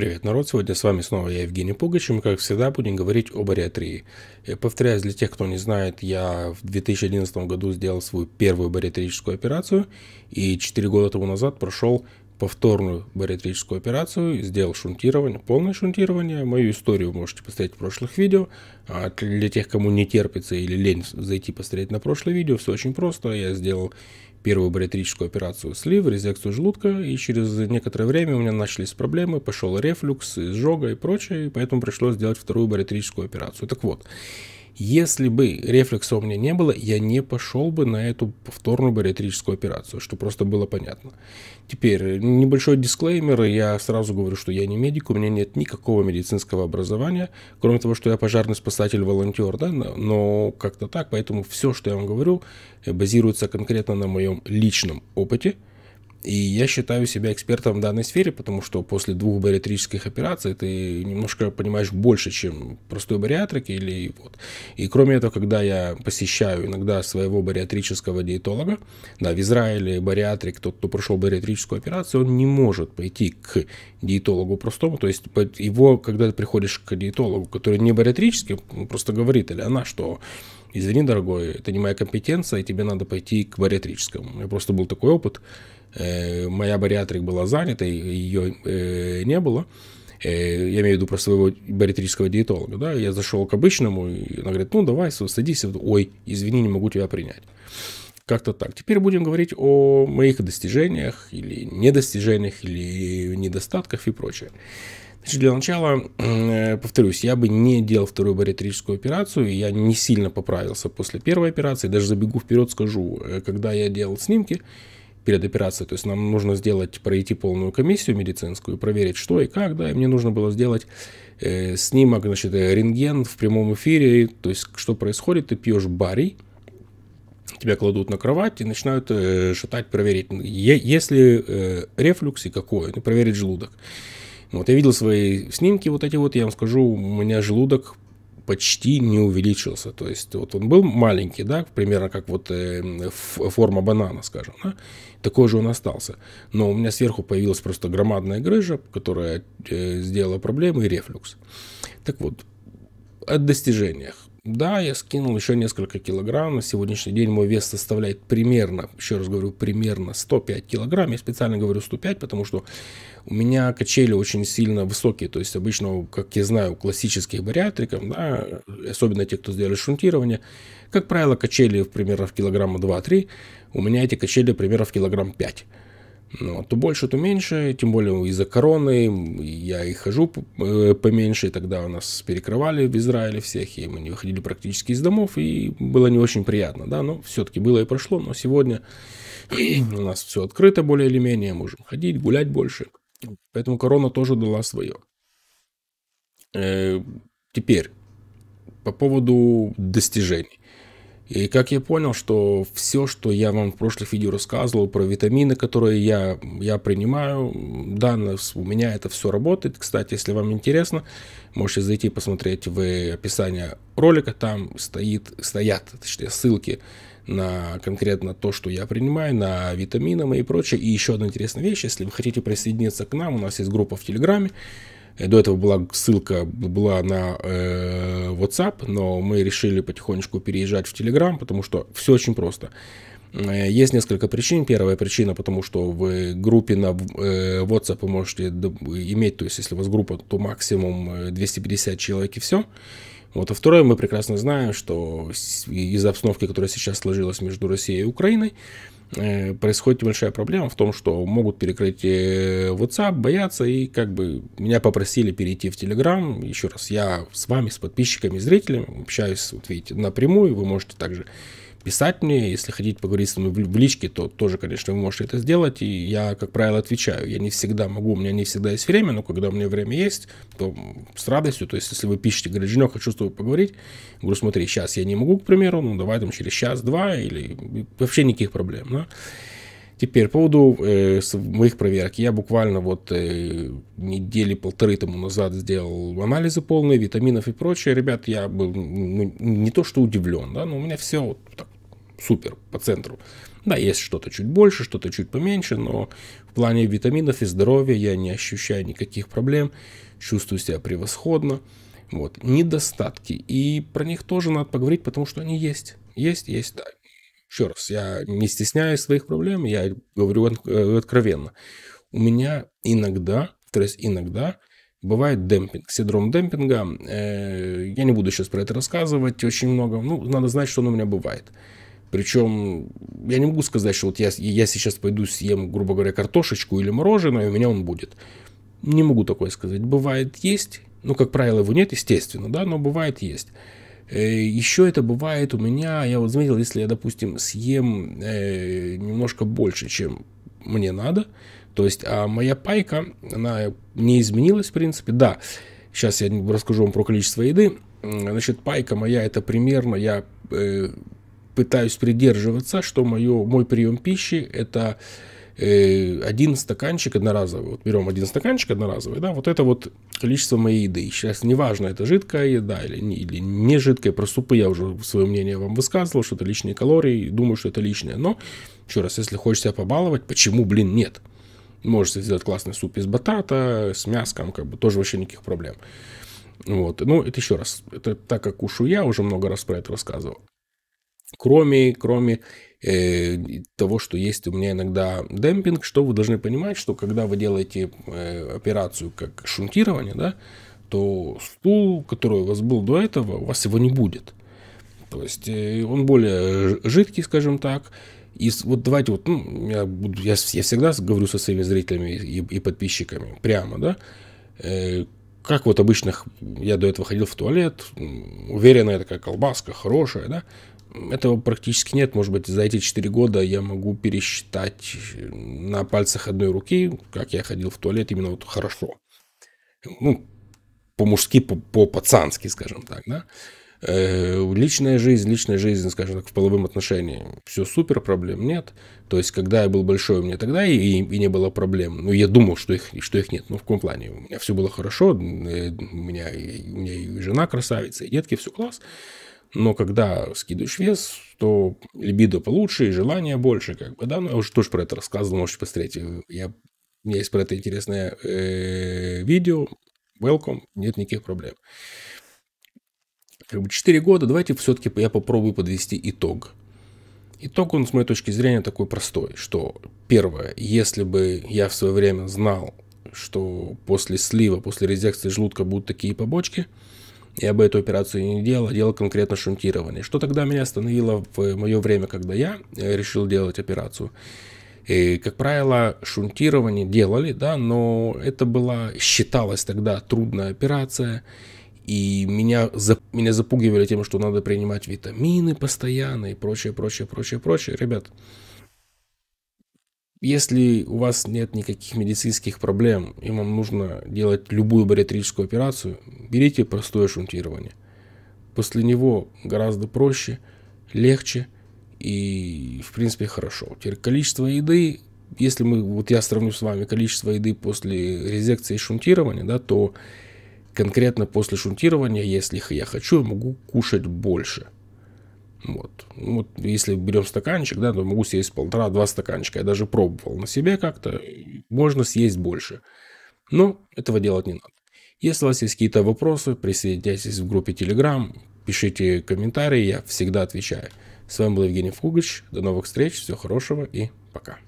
Привет, народ! Сегодня с вами снова я, Евгений Пугач, и мы, как всегда, будем говорить о бариатрии. Э, повторяюсь, для тех, кто не знает, я в 2011 году сделал свою первую бариатрическую операцию, и 4 года тому назад прошел повторную бариатрическую операцию, сделал шунтирование, полное шунтирование. Мою историю можете посмотреть в прошлых видео. А для тех, кому не терпится или лень зайти посмотреть на прошлое видео, все очень просто. Я сделал первую бариатрическую операцию слив, резекцию желудка, и через некоторое время у меня начались проблемы, пошел рефлюкс, изжога и прочее, и поэтому пришлось сделать вторую бариатрическую операцию. Так вот, если бы рефлекса у меня не было, я не пошел бы на эту повторную бариатрическую операцию, что просто было понятно. Теперь, небольшой дисклеймер, я сразу говорю, что я не медик, у меня нет никакого медицинского образования, кроме того, что я пожарный спасатель, волонтер, да, но как-то так, поэтому все, что я вам говорю, э, базируется конкретно на моем личном опыте – и я считаю себя экспертом в данной сфере, потому что после двух бариатрических операций ты немножко понимаешь больше, чем простой бариатрик или вот. И кроме этого, когда я посещаю иногда своего бариатрического диетолога, да, в Израиле бариатрик, тот, кто прошел бариатрическую операцию, он не может пойти к диетологу простому, то есть его, когда ты приходишь к диетологу, который не бариатрический, он просто говорит или она, что извини, дорогой, это не моя компетенция, и тебе надо пойти к бариатрическому. У меня просто был такой опыт. Э, моя бариатрик была занята, ее э, не было. Э, я имею в виду про своего бариатрического диетолога. Да? Я зашел к обычному, и она говорит, ну давай, садись. Ой, извини, не могу тебя принять. Как-то так. Теперь будем говорить о моих достижениях или недостижениях, или недостатках и прочее. Значит, для начала, э, повторюсь, я бы не делал вторую бариатрическую операцию, я не сильно поправился после первой операции, даже забегу вперед скажу, э, когда я делал снимки перед операцией, то есть нам нужно сделать, пройти полную комиссию медицинскую, проверить, что и как, да, и мне нужно было сделать э, снимок, значит, э, рентген в прямом эфире, то есть что происходит, ты пьешь барий, тебя кладут на кровать и начинают э, шатать, проверить, е- если э, рефлюкс и какой, ну, проверить желудок. Вот я видел свои снимки вот эти вот, я вам скажу, у меня желудок почти не увеличился. То есть вот он был маленький, да, примерно как вот э, форма банана, скажем, да, такой же он остался. Но у меня сверху появилась просто громадная грыжа, которая э, сделала проблемы и рефлюкс. Так вот, о достижениях. Да, я скинул еще несколько килограмм. На сегодняшний день мой вес составляет примерно, еще раз говорю, примерно 105 килограмм. Я специально говорю 105, потому что у меня качели очень сильно высокие. То есть обычно, как я знаю, у классических бариатриков, да, особенно те, кто сделали шунтирование, как правило, качели примерно в килограмма 2-3. У меня эти качели примерно в килограмм 5 ну, а то больше, то меньше, тем более из-за короны я и хожу э, поменьше, и тогда у нас перекрывали в Израиле всех, и мы не выходили практически из домов, и было не очень приятно, да, но все-таки было и прошло, но сегодня у нас все открыто более или менее, можем ходить, гулять больше, поэтому корона тоже дала свое. Э, теперь, по поводу достижений. И как я понял, что все, что я вам в прошлых видео рассказывал про витамины, которые я, я принимаю, да, у меня это все работает. Кстати, если вам интересно, можете зайти посмотреть в описание ролика, там стоит, стоят точнее, ссылки на конкретно то, что я принимаю, на витамины и прочее. И еще одна интересная вещь, если вы хотите присоединиться к нам, у нас есть группа в Телеграме, до этого была ссылка была на э, WhatsApp, но мы решили потихонечку переезжать в Telegram, потому что все очень просто. Э, есть несколько причин. Первая причина, потому что в группе на э, WhatsApp вы можете иметь, то есть если у вас группа, то максимум 250 э, человек и все. Вот. А второе, мы прекрасно знаем, что из обстановки, которая сейчас сложилась между Россией и Украиной, э, происходит большая проблема в том, что могут перекрыть э, WhatsApp, боятся, и как бы меня попросили перейти в Telegram. Еще раз, я с вами, с подписчиками, зрителями общаюсь, вот видите, напрямую, вы можете также писать мне. Если хотите поговорить со мной в личке, то тоже, конечно, вы можете это сделать. И я, как правило, отвечаю. Я не всегда могу, у меня не всегда есть время, но когда у меня время есть, то с радостью. То есть, если вы пишете, говорит, Женек, хочу с тобой поговорить. говорю, смотри, сейчас я не могу, к примеру, ну давай там через час-два или вообще никаких проблем. Да? Теперь, по поводу э, моих проверок. Я буквально вот э, недели полторы тому назад сделал анализы полные, витаминов и прочее. Ребят, я был ну, не то что удивлен, да, но у меня все вот так супер по центру. Да, есть что-то чуть больше, что-то чуть поменьше, но в плане витаминов и здоровья я не ощущаю никаких проблем, чувствую себя превосходно. Вот, недостатки. И про них тоже надо поговорить, потому что они есть. Есть, есть, да. Еще раз, я не стесняюсь своих проблем, я говорю э, откровенно. У меня иногда, то есть иногда бывает демпинг, синдром демпинга. Э, я не буду сейчас про это рассказывать очень много. Ну, надо знать, что он у меня бывает. Причем я не могу сказать, что вот я, я сейчас пойду съем, грубо говоря, картошечку или мороженое, и у меня он будет. Не могу такое сказать. Бывает есть, ну, как правило, его нет, естественно, да, но бывает есть. Э, Еще это бывает у меня, я вот заметил, если я, допустим, съем э, немножко больше, чем мне надо, то есть а моя пайка, она не изменилась, в принципе, да, сейчас я расскажу вам про количество еды, значит, пайка моя, это примерно, я э, пытаюсь придерживаться, что мое, мой прием пищи, это Э, один стаканчик одноразовый, вот берем один стаканчик одноразовый, да, вот это вот количество моей еды. Сейчас неважно, это жидкая еда или не, или не жидкая, про супы я уже свое мнение вам высказывал, что это лишние калории, думаю, что это лишнее. Но, еще раз, если хочешь себя побаловать, почему, блин, нет? Можете сделать классный суп из батата, с мяском, как бы тоже вообще никаких проблем. Вот. Ну, это еще раз. Это так как кушу я, уже много раз про это рассказывал. Кроме, кроме Э, того, что есть у меня иногда демпинг, что вы должны понимать, что когда вы делаете э, операцию как шунтирование, да, то стул, который у вас был до этого, у вас его не будет. То есть э, он более жидкий, скажем так, и вот давайте вот, ну, я, буду, я, я всегда говорю со своими зрителями и, и подписчиками прямо, да, э, как вот обычно я до этого ходил в туалет, уверенная такая колбаска, хорошая, да, этого практически нет. Может быть, за эти 4 года я могу пересчитать э, на пальцах одной руки, как я ходил в туалет именно вот хорошо. Ну, по-мужски, по-пацански, скажем так, да. Э, личная жизнь, личная жизнь, скажем так, в половом отношении, все супер, проблем нет. То есть, когда я был большой, у меня тогда и, и не было проблем. Ну, я думал, что их, что их нет. Ну, в каком плане? У меня все было хорошо, э, у меня, у меня и жена красавица, и детки, все класс. Но когда скидываешь вес, то либидо получше и желание больше, как бы, да. Ну, я уже тоже про это рассказывал, можете посмотреть. Я, у меня есть про это интересное э, видео. Welcome, нет никаких проблем. Как бы 4 года, давайте все-таки я попробую подвести итог. Итог, он, с моей точки зрения, такой простой, что первое, если бы я в свое время знал, что после слива, после резекции желудка будут такие побочки – я бы эту операцию не делал, а делал конкретно шунтирование. Что тогда меня остановило в мое время, когда я э, решил делать операцию? И, как правило, шунтирование делали, да, но это была, считалась тогда трудная операция, и меня, за, меня запугивали тем, что надо принимать витамины постоянно и прочее, прочее, прочее, прочее. Ребят, если у вас нет никаких медицинских проблем и вам нужно делать любую бариатрическую операцию, берите простое шунтирование. После него гораздо проще, легче и в принципе хорошо. Теперь количество еды, если мы, вот я сравню с вами количество еды после резекции и шунтирования, да, то конкретно после шунтирования, если я хочу, я могу кушать больше – вот. Ну, вот если берем стаканчик, да, то могу съесть полтора-два стаканчика. Я даже пробовал на себе как-то. Можно съесть больше. Но этого делать не надо. Если у вас есть какие-то вопросы, присоединяйтесь в группе Telegram, пишите комментарии, я всегда отвечаю. С вами был Евгений Фугач. До новых встреч, всего хорошего и пока.